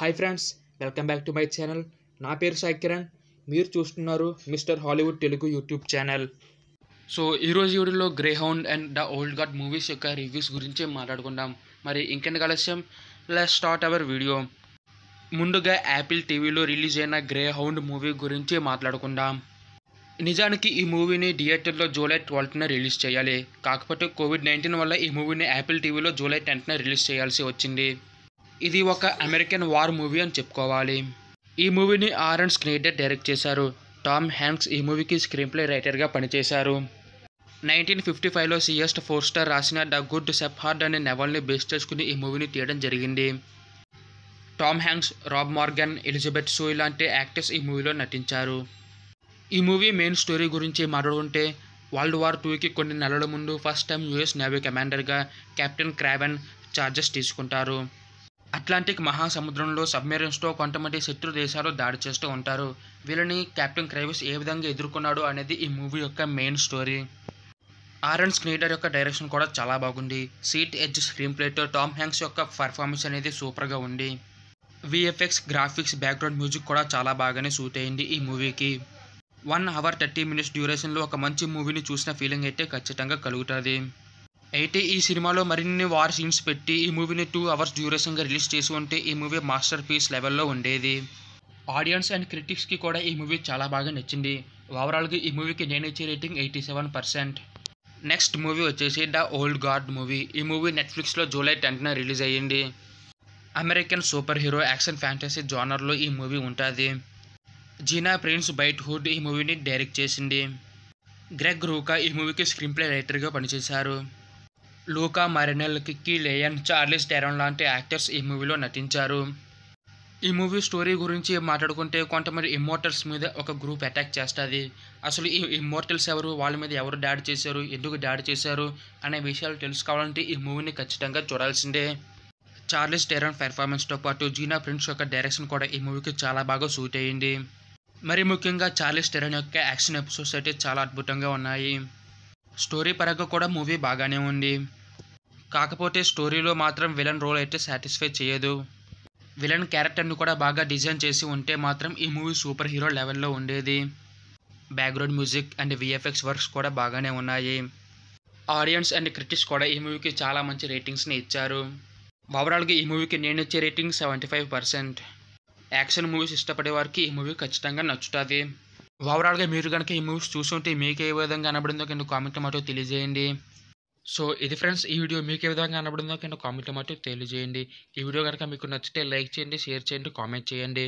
hi friends welcome back to my channel నా పేరు సాయి కిరణ్ మీరు చూస్తున్నారు mister Hollywood Telugu YouTube channel so ఈరోజు వీడియోలో greyhound and the old guard movies యొక్క రివ్యూస్ గురించి మాట్లాడుకుందాం మరి ఇంకెంత ఆలస్యం లెస్ స్టార్ట్ అవర్ వీడియో ముందుగా యాపిల్ టీవీలో రిలీజ్ అయిన గ్రే హౌండ్ మూవీ గురించి మాట్లాడుకుందాం నిజానికి ఈ మూవీని థియేటర్లో జూలై ట్వెల్త్న రిలీజ్ చేయాలి కాకపోతే కోవిడ్ నైన్టీన్ వల్ల ఈ మూవీని యాపిల్ టీవీలో జూలై టెన్త్న రిలీజ్ చేయాల్సి వచ్చింది ఇది ఒక అమెరికన్ వార్ మూవీ అని చెప్పుకోవాలి ఈ మూవీని ఆర్ అండ్ స్క్రీడెడ్ డైరెక్ట్ చేశారు టామ్ హ్యాంక్స్ ఈ మూవీకి స్క్రీన్ ప్లే రైటర్గా పనిచేశారు నైన్టీన్ ఫిఫ్టీ ఫైవ్లో సిఎస్ట్ ఫోర్ స్టార్ రాసిన ద గుడ్ సెప్ హార్డ్ అనే నెవల్ని బేస్ చేసుకుని ఈ మూవీని తీయడం జరిగింది Tom Hanks Rob Morgan Elizabeth Shue లాంటి యాక్టర్స్ ఈ మూవీలో నటించారు ఈ మూవీ మెయిన్ స్టోరీ గురించి మాట్లాడుకుంటే వరల్డ్ వార్ టూకి కొన్ని నెలల ముందు ఫస్ట్ టైం యుఎస్ నేవీ కమాండర్గా కెప్టెన్ క్రావెన్ ఛార్జెస్ తీసుకుంటారు అట్లాంటిక్ మహాసముద్రంలో సబ్మెరీన్స్తో కొంతమంది శత్రు దేశాలు దాడి చేస్తూ ఉంటారు వీళ్ళని కెప్టెన్ క్రైవిస్ ఏ విధంగా ఎదుర్కొన్నాడు అనేది ఈ మూవీ యొక్క మెయిన్ స్టోరీ ఆరన్ స్క్రీటర్ యొక్క డైరెక్షన్ కూడా చాలా బాగుంది seat edge screenplay Tom Hanks యొక్క పర్ఫార్మెన్స్ అనేది సూపర్గా ఉంది విఎఫ్ఎక్స్ గ్రాఫిక్స్ బ్యాక్గ్రౌండ్ మ్యూజిక్ కూడా చాలా బాగానే సూట్ అయింది ఈ మూవీకి వన్ అవర్ థర్టీ మినిట్స్ డ్యూరేషన్లో ఒక మంచి మూవీని చూసిన ఫీలింగ్ అయితే ఖచ్చితంగా కలుగుతుంది అయితే ఈ సినిమాలో మరిన్ని వార్ సీన్స్ పెట్టి ఈ మూవీని టూ అవర్స్ డ్యూరేషన్గా రిలీజ్ చేసి ఉంటే ఈ మూవీ మాస్టర్ పీస్ లెవెల్లో ఉండేది ఆడియన్స్ అండ్ క్రిటిక్స్కి కూడా ఈ మూవీ చాలా బాగా నచ్చింది ఓవరాల్గా ఈ మూవీకి నేను ఇచ్చే rating eighty seven percent next movie వచ్చేసి ద ఓల్డ్ గాడ్ మూవీ ఈ మూవీ నెట్ఫ్లిక్స్లో జూలై టెన్త్న రిలీజ్ అయ్యింది American super hero action fantasy జోనర్లో ఈ మూవీ ఉంటుంది జీనా ప్రిన్స్ బైట్ హుడ్ ఈ మూవీని డైరెక్ట్ చేసింది గ్రెగ్ రూకా ఈ మూవీకి స్క్రీన్ ప్లే రైటర్గా పనిచేశారు లూకా మరెనెల్కి లేయన్ చార్లీస్ టెరన్ లాంటి యాక్టర్స్ ఈ మూవీలో నటించారు ఈ మూవీ స్టోరీ గురించి మాట్లాడుకుంటే కొంతమంది ఇమ్మోర్టల్స్ మీద ఒక గ్రూప్ అటాక్ చేస్తుంది అసలు ఈ ఇమ్మోర్టల్స్ ఎవరు వాళ్ళ మీద ఎవరు దాడి చేశారు ఎందుకు దాడి చేశారు అనే విషయాలు తెలుసుకోవాలంటే ఈ మూవీని ఖచ్చితంగా చూడాల్సిందే చార్లీస్ టెరన్ పెర్ఫార్మెన్స్తో పాటు జీనా ప్రిన్స్ యొక్క డైరెక్షన్ కూడా ఈ మూవీకి చాలా బాగా సూట్ అయ్యింది మరి ముఖ్యంగా చార్లీస్ టెరాన్ యొక్క యాక్షన్ ఎపిసోడ్స్ అయితే చాలా అద్భుతంగా ఉన్నాయి స్టోరీ పరంగా కూడా మూవీ బాగానే ఉంది కాకపోతే స్టోరీలో మాత్రం విలన్ రోల్ అయితే సాటిస్ఫై చేయదు విలన్ క్యారెక్టర్ని కూడా బాగా డిజైన్ చేసి ఉంటే మాత్రం ఈ మూవీ సూపర్ హీరో లెవెల్లో ఉండేది background music and VFX works కూడా బాగానే ఉన్నాయి ఆడియన్స్ అండ్ క్రిటిక్స్ కూడా ఈ మూవీకి చాలా మంచి రేటింగ్స్ని ఇచ్చారు ఓవరాల్గా ఈ మూవీకి నేను ఇచ్చే rating seventy five percent action movies ఇష్టపడే వారికి ఈ మూవీ ఖచ్చితంగా నచ్చుతుంది ఓవరాల్గా మీరు కనుక ఈ మూవీస్ చూస్తుంటే మీకు ఏ విధంగా కనబడిందో కింద కామెంట్ మాతో తెలియజేయండి సో ఇది ఫ్రెండ్స్ ఈ వీడియో మీకు ఏ విధంగా కనబడిందో కింద కామెంట్ మాట తెలియజేయండి ఈ వీడియో కనుక మీకు నచ్చితే లైక్ చేయండి షేర్ చేయండి కామెంట్ చేయండి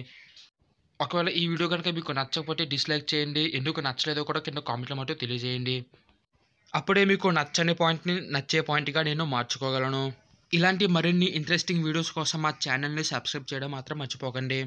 ఒకవేళ ఈ వీడియో కనుక మీకు నచ్చకపోతే డిస్లైక్ చేయండి ఎందుకు నచ్చలేదో కూడా కింద కామెంట్ మాట తెలియజేయండి అప్పుడే మీకు నచ్చని పాయింట్ని నచ్చే పాయింట్గా నేను మార్చుకోగలను ఇలాంటి మరిన్ని ఇంట్రెస్టింగ్ వీడియోస్ కోసం మా ఛానల్ని సబ్స్క్రైబ్ చేయడం మాత్రం మర్చిపోకండి